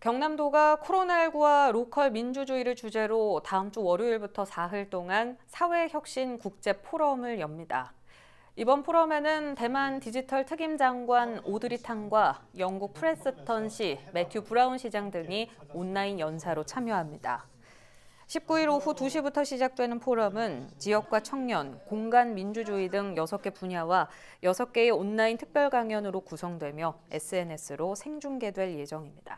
경남도가 코로나19와 로컬 민주주의를 주제로 다음 주 월요일부터 사흘 동안 사회혁신 국제 포럼을 엽니다. 이번 포럼에는 대만 디지털 특임 장관 오드리 탕과 영국 프레스턴 시 매튜 브라운 시장 등이 온라인 연사로 참여합니다. 19일 오후 2시부터 시작되는 포럼은 지역과 청년, 공간 민주주의 등 6개 분야와 6개의 온라인 특별 강연으로 구성되며 SNS로 생중계될 예정입니다.